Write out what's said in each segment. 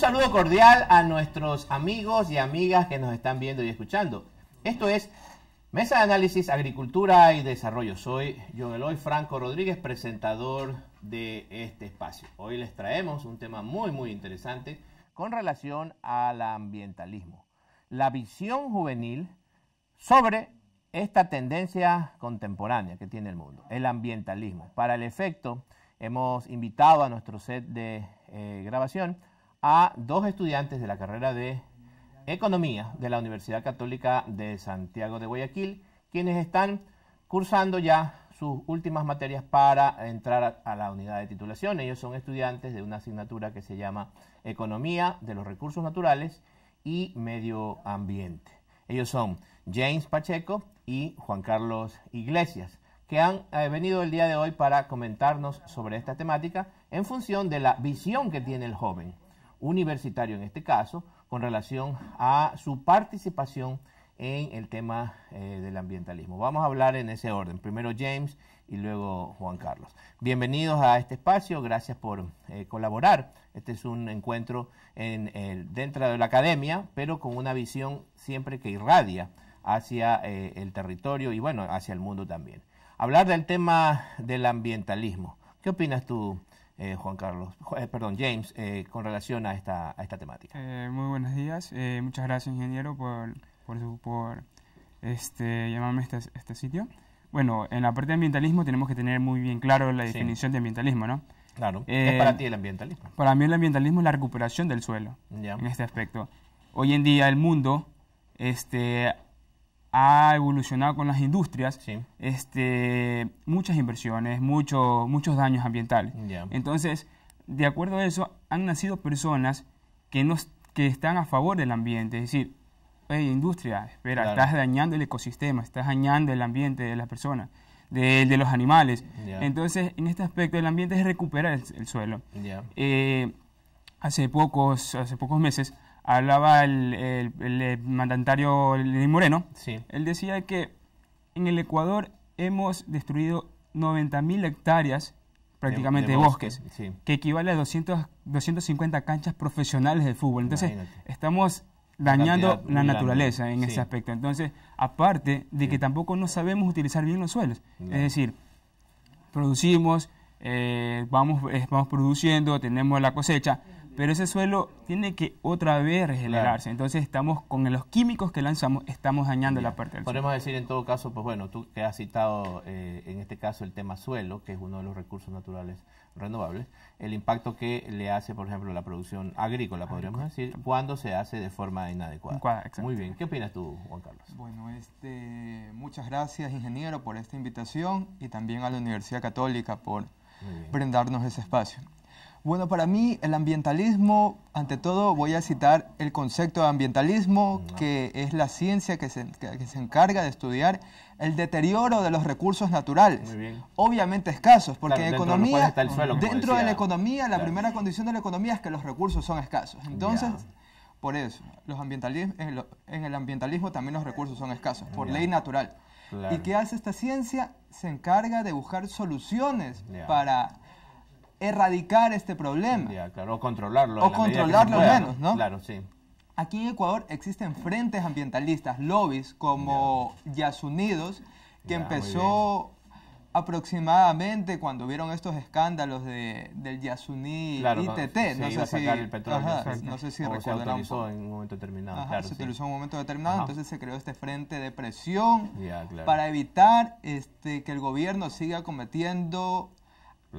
saludo cordial a nuestros amigos y amigas que nos están viendo y escuchando. Esto es Mesa de Análisis Agricultura y Desarrollo. Soy John Eloy Franco Rodríguez, presentador de este espacio. Hoy les traemos un tema muy, muy interesante con relación al ambientalismo. La visión juvenil sobre esta tendencia contemporánea que tiene el mundo, el ambientalismo. Para el efecto, hemos invitado a nuestro set de eh, grabación a dos estudiantes de la carrera de Economía de la Universidad Católica de Santiago de Guayaquil, quienes están cursando ya sus últimas materias para entrar a, la unidad de titulación. Ellos son estudiantes de una asignatura que se llama Economía de los Recursos Naturales y Medio Ambiente. Ellos son James Pacheco y Juan Carlos Iglesias, que han eh, venido el día de hoy para comentarnos sobre esta temática en función de la visión que tiene el joven universitario en este caso, con relación a su participación en el tema eh, del ambientalismo. Vamos a hablar en ese orden. Primero James y luego Juan Carlos. Bienvenidos a este espacio, gracias por eh, colaborar. Este es un encuentro en, dentro de la academia, pero con una visión siempre que irradia hacia eh, el territorio y bueno, hacia el mundo también. Hablar del tema del ambientalismo. ¿Qué opinas tú, eh, Juan Carlos, eh, perdón, James, eh, con relación a esta, a esta temática. muy buenos días, muchas gracias ingeniero por, por, su, por este, llamarme a este, este, sitio. Bueno, en la parte de ambientalismo tenemos que tener muy bien claro la definición de ambientalismo, ¿no? Claro, ¿qué es para ti el ambientalismo? Para mí el ambientalismo es la recuperación del suelo, en este aspecto. Hoy en día el mundo este, ha evolucionado con las industrias, este, muchas inversiones, muchos daños ambientales. Entonces, de acuerdo a eso, han nacido personas que, que están a favor del ambiente, es decir, hey, industria, espera, estás dañando el ecosistema, estás dañando el ambiente de las personas, de, los animales. Entonces, en este aspecto, el ambiente es recuperar el, suelo. Eh, hace, pocos, hace pocos meses hablaba el, el, eh, mandatario Lenín Moreno, él decía que en el Ecuador hemos destruido 90.000 hectáreas prácticamente de, bosques, que equivale a 200, 250 canchas profesionales de fútbol. Entonces, estamos dañando la, naturaleza en ese aspecto. Entonces, aparte de que tampoco no sabemos utilizar bien los suelos, es decir, producimos, eh, vamos, eh, vamos produciendo, tenemos la cosecha, pero ese suelo tiene que otra vez regenerarse. Entonces estamos con los químicos que lanzamos, estamos dañando la parte del Podemos decir en todo caso, pues bueno, tú que has citado eh, en este caso el tema suelo, que es uno de los recursos naturales renovables, el impacto que le hace, por ejemplo, la producción agrícola, podríamos decir, cuando se hace de forma inadecuada. Muy bien, ¿qué opinas tú, Juan Carlos? Bueno, este, muchas gracias, ingeniero, por esta invitación y también a la Universidad Católica por brindarnos ese espacio. Bueno, para mí el ambientalismo, ante todo voy a citar el concepto de ambientalismo, mm, que es la ciencia que se, encarga de estudiar el deterioro de los recursos naturales. Obviamente escasos, porque economía, dentro de, la economía, la primera condición de la economía es que los recursos son escasos. Entonces, por eso, los en, el ambientalismo también los recursos son escasos, por ley natural. ¿Y qué hace esta ciencia? Se encarga de buscar soluciones para erradicar este problema. o controlarlo. O controlarlo menos, ¿no? Claro, sí. Aquí en Ecuador existen frentes ambientalistas, lobbies como Yasunidos, que empezó aproximadamente cuando vieron estos escándalos de, del Yasuní y TT. no, sé sacar el petróleo, no sé si recuerdan. Se utilizó en un momento determinado. se utilizó en un momento determinado, entonces se creó este frente de presión para evitar este, que el gobierno siga cometiendo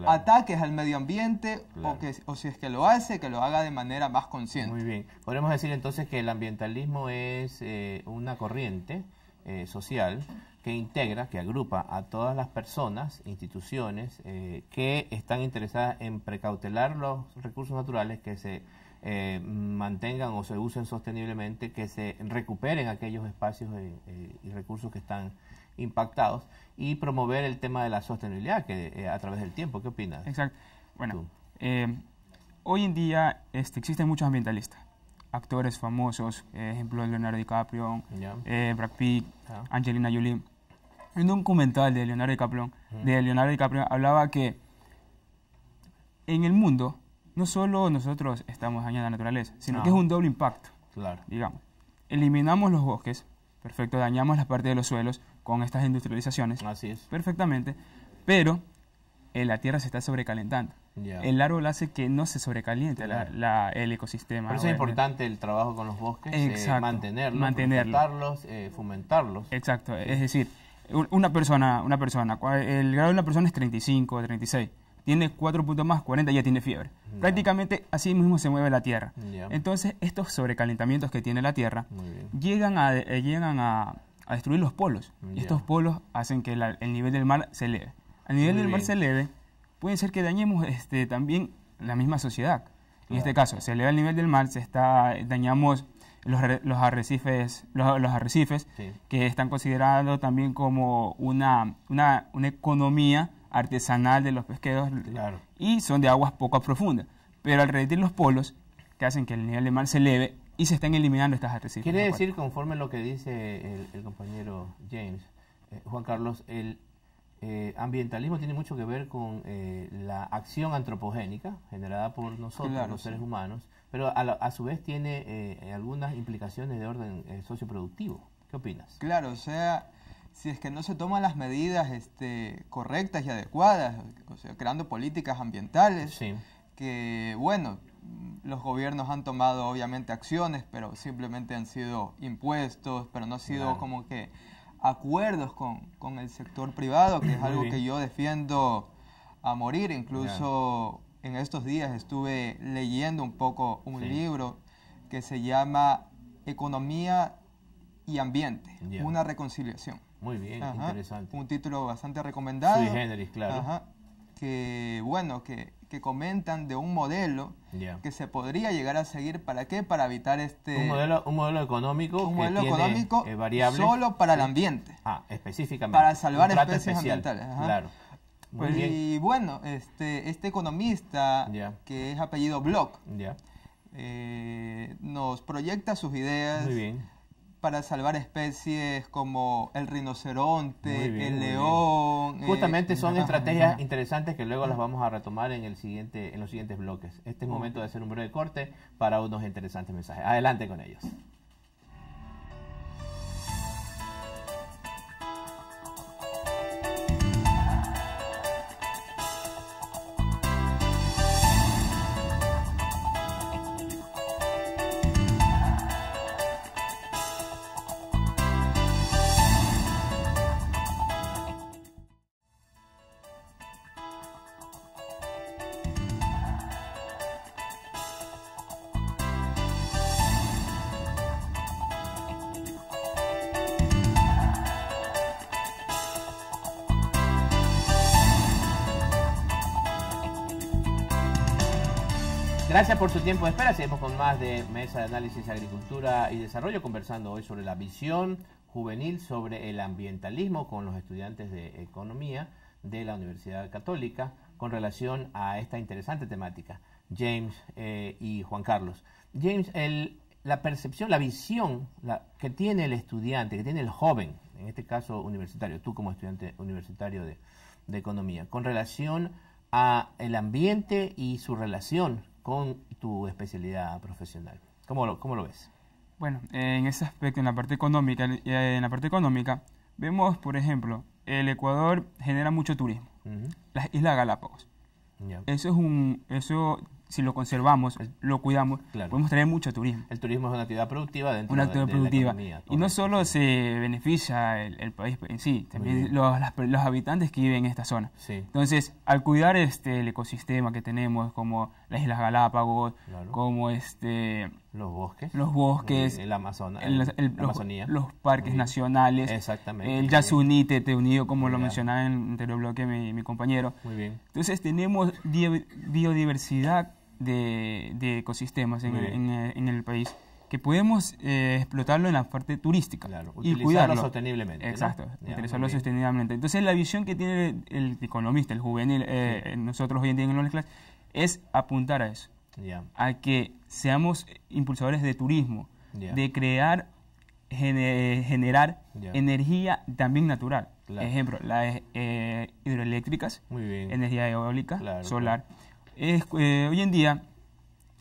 ataques al medio ambiente o, que, o si es que lo hace, que lo haga de manera más consciente. Muy bien. Podemos decir entonces que el ambientalismo es eh, una corriente eh, social que integra, que agrupa a todas las personas, instituciones eh, que están interesadas en precautelar los recursos naturales, que se mantengan o se usen sosteniblemente, que se recuperen aquellos espacios y recursos que están impactados y promover el tema de la sostenibilidad que, eh, a través del tiempo. ¿Qué opinas? Exacto. Bueno, eh, hoy en día este, existen muchos ambientalistas, actores famosos, eh, ejemplo Leonardo DiCaprio, Brad Pitt, Angelina Jolie. En un documental de Leonardo DiCaprio, de Leonardo DiCaprio hablaba que en el mundo no solo nosotros estamos dañando la naturaleza, sino que es un doble impacto. Digamos, eliminamos los bosques, perfecto, dañamos las partes de los suelos, con estas industrializaciones. Así es. Perfectamente. Pero eh, la Tierra se está sobrecalentando. El árbol hace que no se sobrecaliente el ecosistema. Por eso es importante el trabajo con los bosques, eh, Exacto. mantenerlos, eh, fomentarlos, Exacto, es decir, una persona, una persona, el grado de una persona es 35, 36, tiene 4 puntos más, 40 ya tiene fiebre. Prácticamente así mismo se mueve la Tierra. Entonces, estos sobrecalentamientos que tiene la Tierra llegan a, llegan a a destruir los polos. Y estos polos hacen que el nivel del mar se eleve. Al nivel del mar se eleve, puede ser que dañemos este, también la misma sociedad. En este caso, se eleva el nivel del mar, se está, dañamos los, arrecifes, los, arrecifes que están considerados también como una, una, economía artesanal de los pesqueros y son de aguas poco profundas. Pero al derretir los polos, que hacen que el nivel del mar se eleve, y se están eliminando estas especies. Quiere decir, conforme lo que dice el, compañero James, eh, Juan Carlos, el eh, ambientalismo tiene mucho que ver con eh, la acción antropogénica generada por nosotros, los seres humanos, pero a, su vez tiene algunas implicaciones de orden socioproductivo. ¿Qué opinas? Claro, o sea, si es que no se toman las medidas este, correctas y adecuadas, o sea, creando políticas ambientales, que, bueno, los gobiernos han tomado obviamente acciones, pero simplemente han sido impuestos, pero no ha sido como que acuerdos con, el sector privado, que es algo que yo defiendo a morir. Incluso en estos días estuve leyendo un poco un libro que se llama Economía y Ambiente, una reconciliación. Muy bien, interesante. Un título bastante recomendado. Sui claro. Que bueno, que que comentan de un modelo que se podría llegar a seguir para qué para evitar este un modelo un modelo económico un modelo económico eh, solo para el ambiente ah específicamente para salvar especies ambientales claro pues, bien. y bueno este este economista que es apellido Block eh, nos proyecta sus ideas Muy bien para salvar especies como el rinoceronte, el león. Eh, Justamente son estrategias interesantes que luego las vamos a retomar en, el siguiente, en los siguientes bloques. Este es momento de hacer un breve corte para unos interesantes mensajes. Adelante con ellos. por su tiempo de espera. Seguimos con más de Mesa de Análisis Agricultura y Desarrollo, conversando hoy sobre la visión juvenil sobre el ambientalismo con los estudiantes de Economía de la Universidad Católica con relación a esta interesante temática. James eh, y Juan Carlos. James, el, la percepción, la visión que tiene el estudiante, que tiene el joven, en este caso universitario, tú como estudiante universitario de, Economía, con relación a el ambiente y su relación con tu especialidad profesional. ¿Cómo lo, lo ves? Bueno, en ese aspecto, en la parte económica, eh, en la parte económica, vemos, por ejemplo, el Ecuador genera mucho turismo. Las Islas Galápagos. Eso es un, eso si lo conservamos, lo cuidamos, podemos traer mucho turismo. El turismo es una actividad productiva dentro una de, La economía, y no solo se beneficia el, país en sí, también los, habitantes que viven en esta zona. Entonces, al cuidar este, el ecosistema que tenemos, como las Galápagos, como este... Los bosques. Los bosques. El, Amazonas. Amazonía. Los, parques nacionales. El Yasuní, Tete Unido, como lo mencionaba en el anterior bloque mi, mi, compañero. Muy bien. Entonces tenemos biodiversidad de, de ecosistemas en, el país que podemos eh, explotarlo en la parte turística y cuidarlo sosteniblemente. Exacto, utilizarlo sosteniblemente. Entonces la visión que tiene el, economista, el juvenil, eh, nosotros hoy en día en las es apuntar a eso, a que seamos impulsadores de turismo, de crear, generar energía también natural. Ejemplo, las eh, hidroeléctricas, energía eólica, solar. Eh, hoy en día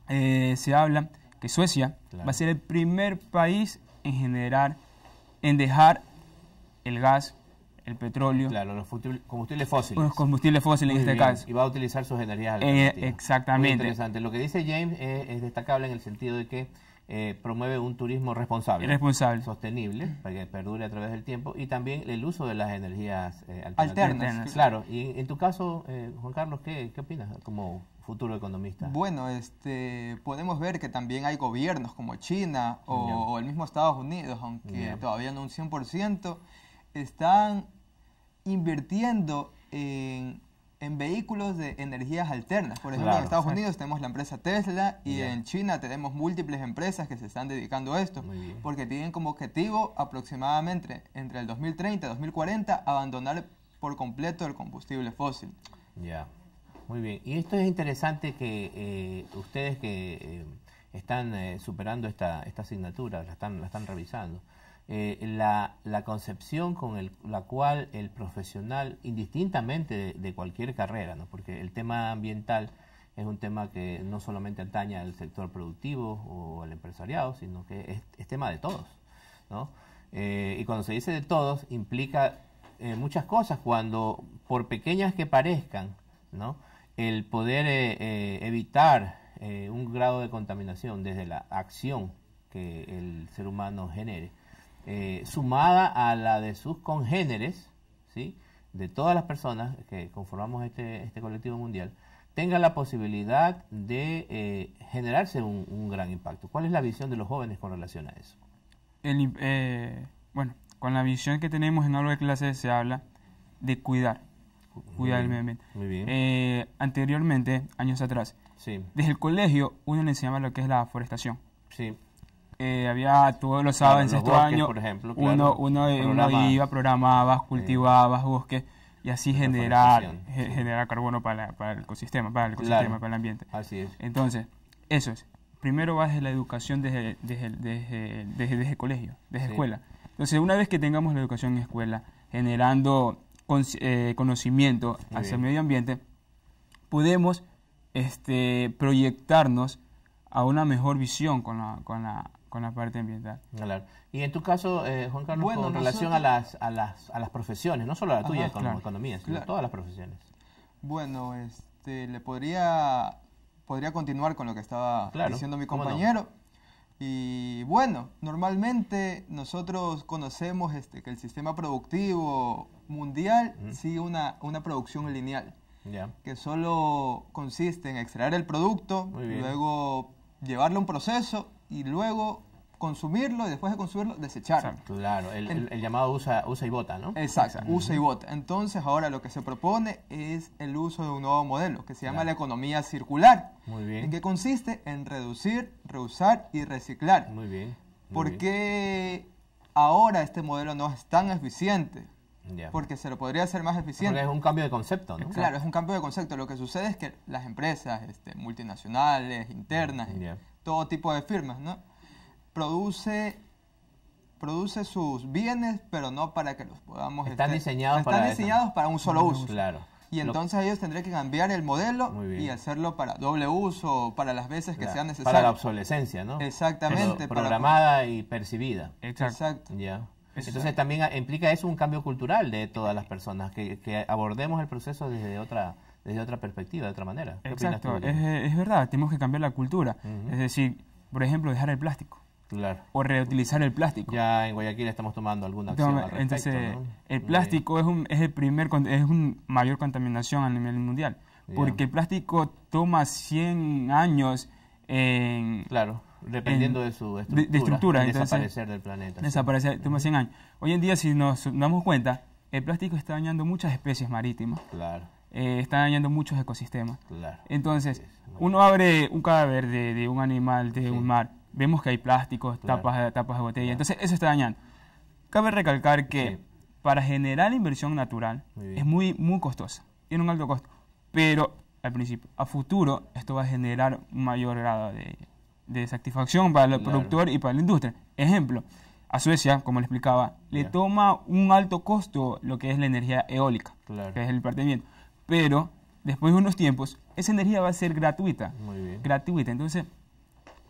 eh, se habla que Suecia va a ser el primer país en generar, en dejar el gas el petróleo. Claro, los combustibles fósiles. Los combustibles fósiles en este caso. Y va a utilizar sus energías eh, alternativas exactamente. interesante. Lo que dice James eh, es, destacable en el sentido de que eh, promueve un turismo responsable. Responsable. Sostenible, para que perdure a través del tiempo. Y también el uso de las energías alternativas. alternas. Claro. Y en tu caso, Juan Carlos, ¿qué, opinas como futuro economista? Bueno, este, podemos ver que también hay gobiernos como China o, el mismo Estados Unidos, aunque todavía no un 100%, están invirtiendo en, en vehículos de energías alternas. Por ejemplo, en Estados Unidos tenemos la empresa Tesla y en China tenemos múltiples empresas que se están dedicando a esto, porque tienen como objetivo aproximadamente entre el 2030 y 2040 abandonar por completo el combustible fósil. Ya, muy bien. Y esto es interesante que eh, ustedes que... Eh, están eh, superando esta, esta asignatura, la están, la están revisando. Eh, la, concepción con la cual el profesional, indistintamente de, cualquier carrera, porque el tema ambiental es un tema que no solamente atañe al sector productivo o al empresariado, sino que es, tema de todos. Eh, y cuando se dice de todos, implica eh, muchas cosas, cuando por pequeñas que parezcan, ¿no? el poder evitar un grado de contaminación desde la acción que el ser humano genere, eh, sumada a la de sus congéneres, ¿sí? de todas las personas que conformamos este, este colectivo mundial, tenga la posibilidad de eh, generarse un, gran impacto. ¿Cuál es la visión de los jóvenes con relación a eso? Eh, bueno, con la visión que tenemos en algo de Clases se habla de cuidar, cuidar el medio ambiente. anteriormente, años atrás, desde el colegio uno le enseñaba lo que es la forestación. Sí. Eh, había todos los sábados en sexto año, uno, uno, uno, iba, programabas, cultivabas bosques y así generar, carbono para, para, el ecosistema, para el ecosistema, para el ambiente. Así es. Entonces, eso es. Primero va desde la educación desde, desde, el colegio, desde escuela. Entonces, una vez que tengamos la educación en escuela, generando eh, conocimiento hacia el medio ambiente, podemos este, proyectarnos a una mejor visión con la, con la con la parte ambiental. Y en tu caso, eh, Juan Carlos, bueno, con relación a las, a, las, a las profesiones, no solo a la tuya, con economía, sino todas las profesiones. Bueno, este, le podría, podría continuar con lo que estaba diciendo mi compañero. Y bueno, normalmente nosotros conocemos este, que el sistema productivo mundial sí sigue una, una producción lineal, que solo consiste en extraer el producto, y luego llevarlo a un proceso y luego consumirlo y después de consumirlo desecharlo. claro, el, llamado usa, usa y bota, ¿no? Exacto, usa y bota. Entonces ahora lo que se propone es el uso de un nuevo modelo que se llama la economía circular. Muy bien. En que consiste en reducir, reusar y reciclar. Muy bien. ¿Por qué ahora este modelo no es tan eficiente? Porque se lo podría hacer más eficiente. Porque es un cambio de concepto, ¿no? Claro, es un cambio de concepto. Lo que sucede es que las empresas este, multinacionales, internas, todo tipo de firmas, ¿no? Produce, produce sus bienes, pero no para que los podamos... Están estar, diseñados, están para, diseñados para un solo uso. Claro. Y entonces ellos tendrían que cambiar el modelo y hacerlo para doble uso, para las veces que sean necesarias. Para la obsolescencia, ¿no? Exactamente. programada y percibida. Exacto. Exacto. Entonces también implica eso un cambio cultural de todas las personas, que abordemos el proceso desde otra desde otra perspectiva, de otra manera. Exacto, es, verdad, tenemos que cambiar la cultura. Es decir, por ejemplo, dejar el plástico. Claro. O reutilizar el plástico. Ya en Guayaquil estamos tomando alguna acción Entonces, el plástico es, un, es el primer, es un mayor contaminación a nivel mundial. Porque el plástico toma 100 años en... Claro, dependiendo de su estructura. De, estructura desaparecer del planeta. Desaparecer, toma 100 años. Hoy en día, si nos damos cuenta, el plástico está dañando muchas especies marítimas. Claro. Eh, está están dañando muchos ecosistemas. Entonces, uno abre un cadáver de, un animal, de un mar, vemos que hay plásticos, tapas tapas, tapas de botella, entonces eso está dañando. Cabe recalcar que para generar inversión natural es muy, muy costosa, tiene un alto costo, pero al principio, a futuro esto va a generar un mayor grado de, satisfacción para el productor y para la industria. Ejemplo, a Suecia, como le explicaba, le toma un alto costo lo que es la energía eólica, que es el partimiento pero después de unos tiempos, esa energía va a ser gratuita. Muy bien. Gratuita. Entonces,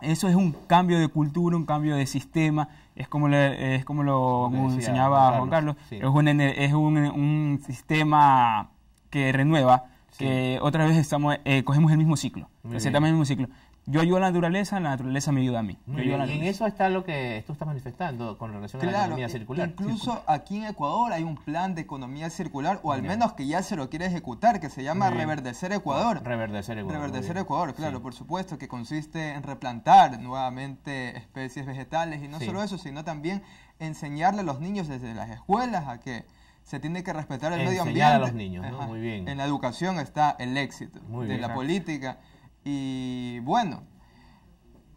eso es un cambio de cultura, un cambio de sistema, es como, es como lo enseñaba Juan Carlos, es, un, es un, un, sistema que renueva, que otra vez estamos, eh, cogemos el mismo ciclo, el mismo ciclo yo ayudo a la naturaleza, la naturaleza me ayuda a mí. y, en eso está lo que tú estás manifestando con relación a la economía e- circular. Incluso aquí en Ecuador hay un plan de economía circular, o al menos que ya se lo quiere ejecutar, que se llama Reverdecer Ecuador. Reverdecer Ecuador. Reverdecer Ecuador, claro, por supuesto, que consiste en replantar nuevamente especies vegetales y no solo eso, sino también enseñarle a los niños desde las escuelas a que se tiene que respetar el medio ambiente. a los niños, Muy bien. En la educación está el éxito de la política y bueno,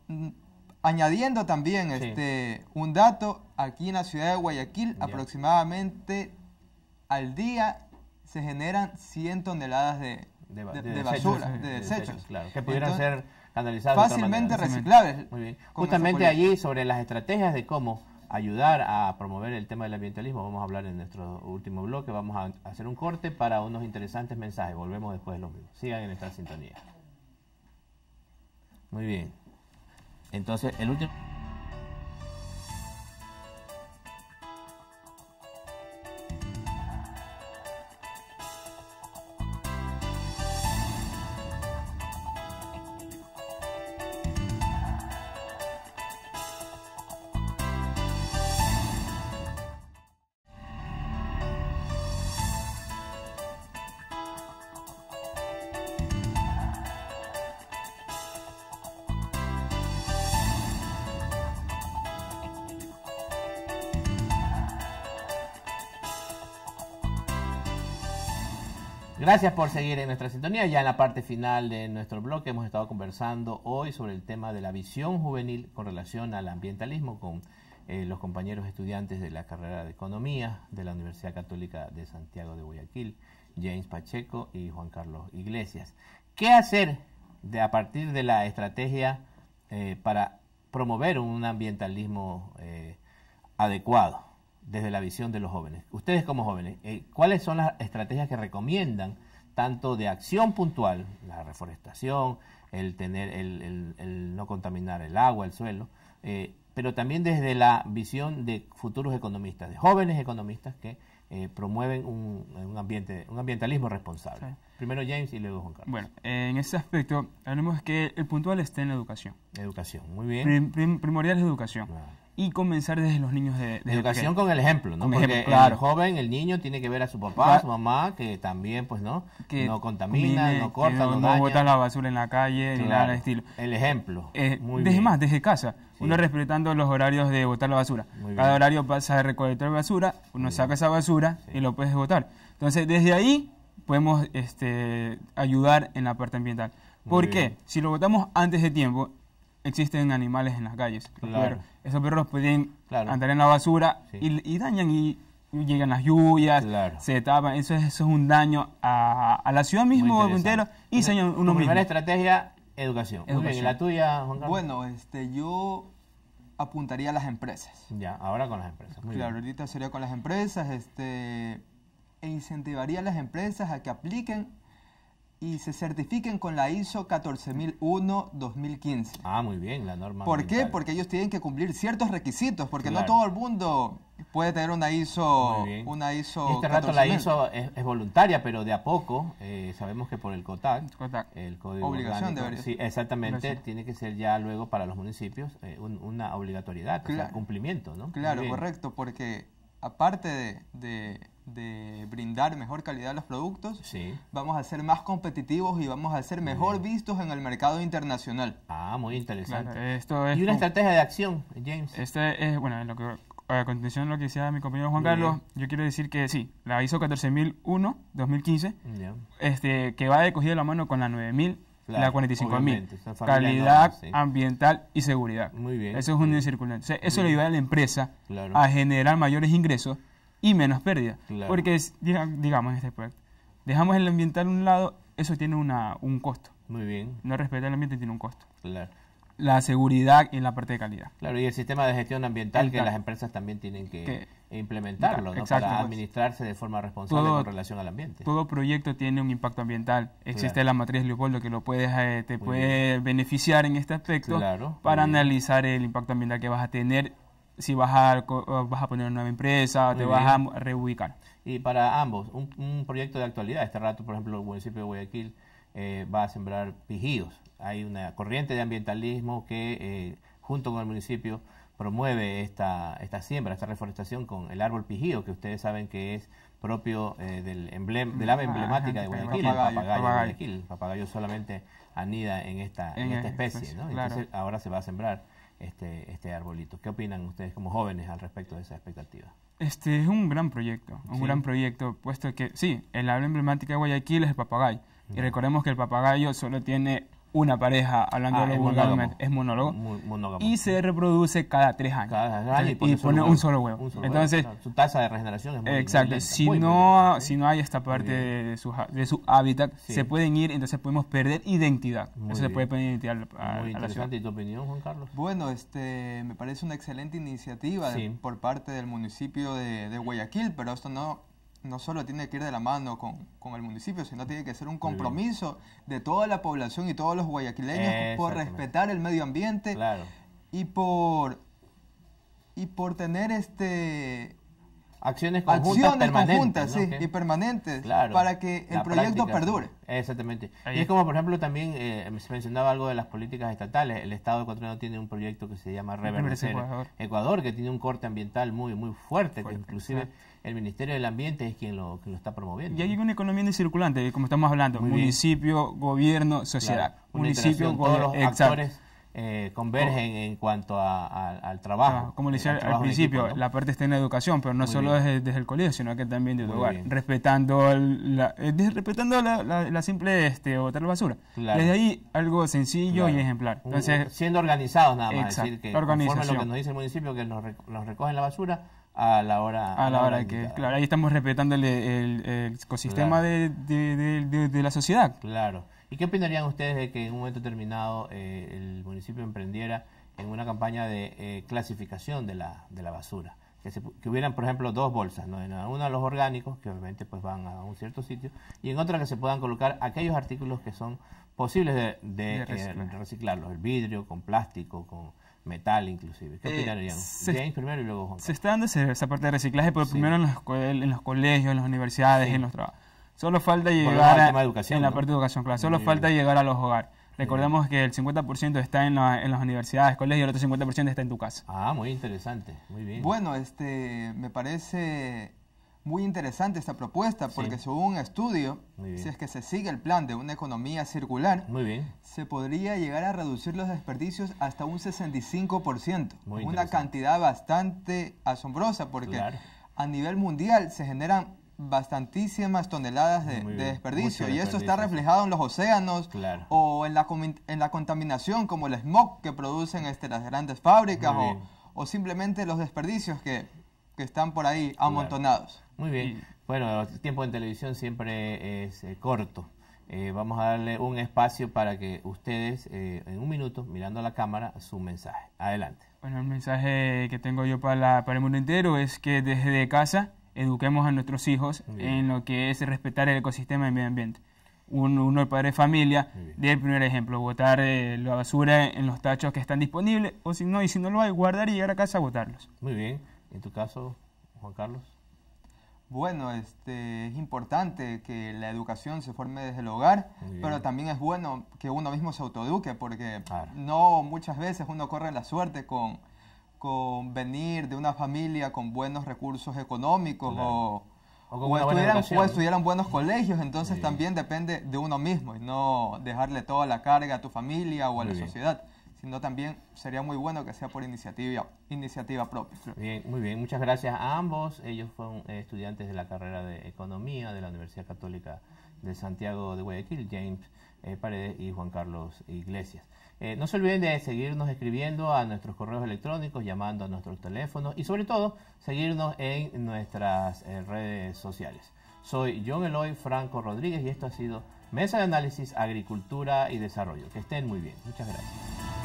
mm, añadiendo también este, un dato, aquí en la ciudad de Guayaquil aproximadamente al día se generan 100 toneladas de, basura, de desechos. Eh, que pudieran ser canalizados fácilmente reciclables. Justamente allí sobre las estrategias de cómo ayudar a promover el tema del ambientalismo. Vamos a hablar en nuestro último bloque. Vamos a hacer un corte para unos interesantes mensajes. Volvemos después de los mismos. Sigan en esta sintonía. Muy bien. Entonces, el último... Gracias por seguir en nuestra sintonía. Ya en la parte final de nuestro bloque hemos estado conversando hoy sobre el tema de la visión juvenil con relación al ambientalismo con eh, los compañeros estudiantes de la carrera de Economía de la Universidad Católica de Santiago de Guayaquil, James Pacheco y Juan Carlos Iglesias. ¿Qué hacer a partir de la estrategia eh, para promover un ambientalismo eh, adecuado? desde la visión de los jóvenes. Ustedes como jóvenes, eh, ¿cuáles son las estrategias que recomiendan tanto de acción puntual, la reforestación, el tener, el, no contaminar el agua, el suelo, eh, pero también desde la visión de futuros economistas, de jóvenes economistas que eh, promueven un, ambiente, un ambientalismo responsable. Primero James y luego Juan Carlos. Bueno, en ese aspecto, hablemos que el puntual está en la educación. Educación, muy bien. primordial es educación y comenzar desde los niños de, educación con el ejemplo, ¿no? Porque el joven, el niño tiene que ver a su papá, a su mamá, que también, pues, ¿no? Que no contamina, no corta, no, no, la basura en la calle, ni nada estilo. El ejemplo. Eh, desde más, desde casa. Uno respetando los horarios de botar la basura. Cada horario pasa de recolectar basura, uno saca esa basura y lo puedes botar. Entonces, desde ahí podemos este, ayudar en la parte ambiental. ¿Por qué? Si lo botamos antes de tiempo, existen animales en las calles. Claro. Esos perros pueden andar en la basura y, dañan y, llegan las lluvias, se tapan, eso es, un daño a, a la ciudad mismo, entero, y señor uno mismo. estrategia, educación. ¿y la tuya, Juan Carlos? Bueno, este, yo apuntaría a las empresas. Ya, ahora con las empresas. claro, ahorita sería con las empresas, este, e incentivaría a las empresas a que apliquen y se certifiquen con la ISO 14001-2015. Ah, muy bien, la norma. ¿Por qué? Porque ellos tienen que cumplir ciertos requisitos, porque no todo el mundo puede tener una ISO. Una ISO este rato la ISO es, voluntaria, pero de a poco eh, sabemos que por el COTAC, el código obligación orgánico, sí, exactamente, tiene que ser ya luego para los municipios eh, una obligatoriedad, claro. cumplimiento, ¿no? Claro, correcto, porque aparte de de brindar mejor calidad a los productos, sí. vamos a ser más competitivos y vamos a ser mejor vistos en el mercado internacional. Ah, muy interesante. esto es y una estrategia de acción, James. Este es, bueno, lo que, a continuación lo que decía mi compañero Juan Carlos, yo quiero decir que sí, la ISO 14001 2015, este, que va de cogida la mano con la 9000 mil, la 45.000. Calidad ambiental y seguridad. Muy bien. Eso es un circulante. eso le ayuda a la empresa a generar mayores ingresos y menos pérdida. Porque, digamos, este proyecto, dejamos el ambiental a un lado, eso tiene una, un costo. Muy bien. No respetar el ambiente tiene un costo. Claro. La seguridad en la parte de calidad. Claro, y el sistema de gestión ambiental que las empresas también tienen que, implementarlo, ¿no? Para pues. administrarse de forma responsable con relación al ambiente. Todo proyecto tiene un impacto ambiental. Existe la matriz Leopoldo que lo puedes, eh, te puede beneficiar en este aspecto para analizar el impacto ambiental que vas a tener si vas a, eh, vas a poner una nueva empresa, te vas a reubicar. Y para ambos, un, proyecto de actualidad. Este rato, por ejemplo, el municipio de Guayaquil eh, va a sembrar pijíos. Hay una corriente de ambientalismo que, eh, junto con el municipio, promueve esta, esta siembra, esta reforestación con el árbol pijío, que ustedes saben que es propio del del ave ah, emblemática de Guayaquil, el papagayo, papagayo solamente anida en esta, en, esta especie, pues, Entonces ahora se va a sembrar este, este arbolito. ¿Qué opinan ustedes como jóvenes al respecto de esa expectativa? Este es un gran proyecto, un gran proyecto, puesto que sí, el árbol emblemática de Guayaquil es el papagayo. Y recordemos que el papagayo solo tiene una pareja, hablando ah, de lo vulgarmente, es monólogo. Y se reproduce cada tres años. y pone, un solo huevo. Entonces, su tasa de regeneración es muy Exacto. si, no, si no hay esta parte de su, de su hábitat, se pueden ir, entonces podemos perder identidad. Eso se puede perder identidad muy interesante. tu opinión, Juan Carlos? Bueno, este, me parece una excelente iniciativa por parte del municipio de Guayaquil, pero esto no no solo tiene que ir de la mano con, el municipio, sino tiene que ser un compromiso de toda la población y todos los guayaquileños por respetar el medio ambiente y por y por tener este acciones conjuntas, y permanentes para que el proyecto perdure. Exactamente. Y es como, por ejemplo, también eh, se mencionaba algo de las políticas estatales. El Estado ecuatoriano tiene un proyecto que se llama Reverdecer Ecuador, que tiene un corte ambiental muy, muy fuerte, que inclusive el Ministerio del Ambiente es quien lo, lo está promoviendo. Y hay una economía circulante, eh, como estamos hablando, municipio, gobierno, sociedad. municipio, todos los actores eh, convergen oh. en cuanto al trabajo. Ah, como le decía al principio, la parte está en la educación, pero no solo desde, el colegio, sino que también desde el eh, respetando, la, respetando la, simple este, botar la basura. Desde ahí algo sencillo y ejemplar. Entonces, Siendo organizados nada más, exacto, es decir, que lo que nos dice el municipio, que nos, recogen la basura, a la hora a que claro ahí estamos respetando el, ecosistema de, la sociedad claro y qué opinarían ustedes de que en un momento determinado eh, el municipio emprendiera en una campaña de eh, clasificación de la, de la basura que, hubieran por ejemplo dos bolsas ¿no? en una los orgánicos que obviamente pues van a un cierto sitio y en otra que se puedan colocar aquellos artículos que son posibles de, eh, reciclar. reciclarlos el vidrio con plástico con metal inclusive. ¿Qué eh, opinarían? Se está dando esa parte de reciclaje, pero primero en los, colegios, en las universidades, en los trabajos. Solo falta llegar a, en la parte de educación, claro. Solo falta llegar a los hogares. Recordemos que el 50% está en, en, las universidades, colegios, y el otro 50% está en tu casa. Ah, muy interesante, muy bien. Bueno, este, me parece muy interesante esta propuesta porque según un estudio, si es que se sigue el plan de una economía circular, se podría llegar a reducir los desperdicios hasta un 65%. una cantidad bastante asombrosa porque a nivel mundial se generan bastantísimas toneladas de, desperdicio y esto está reflejado en los océanos o en la, en la contaminación como el smog que producen este, las grandes fábricas o, simplemente los desperdicios que, que están por ahí amontonados. Muy bien. Bueno, el tiempo en televisión siempre es eh, corto. Eh, vamos a darle un espacio para que ustedes, eh, en un minuto, mirando a la cámara, su mensaje. Adelante. Bueno, el mensaje que tengo yo para, para el mundo entero es que desde casa eduquemos a nuestros hijos en lo que es respetar el ecosistema y el medio ambiente. Uno, uno el padre familia, dé el primer ejemplo, botar la basura en los tachos que están disponibles, o si no, y si no lo hay, guardar y llegar a casa a botarlos. Muy bien. ¿En tu caso, Juan Carlos? bueno, este, es importante que la educación se forme desde el hogar, pero también es bueno que uno mismo se autoeduque, porque no muchas veces uno corre la suerte con, con venir de una familia con buenos recursos económicos o, o, estudiaran, buenos colegios, entonces también depende de uno mismo y no dejarle toda la carga a tu familia o a la sociedad sino también sería muy bueno que sea por iniciativa, iniciativa propia. Bien, muy bien, muchas gracias a ambos. Ellos fueron eh, estudiantes de la carrera de Economía de la Universidad Católica de Santiago de Guayaquil, James eh, Paredes y Juan Carlos Iglesias. Eh, no se olviden de seguirnos escribiendo a nuestros correos electrónicos, llamando a nuestros teléfonos y sobre todo seguirnos en nuestras redes sociales. Soy John Eloy Franco Rodríguez y esto ha sido Mesa de Análisis Agricultura y Desarrollo. Que estén muy bien. Muchas gracias.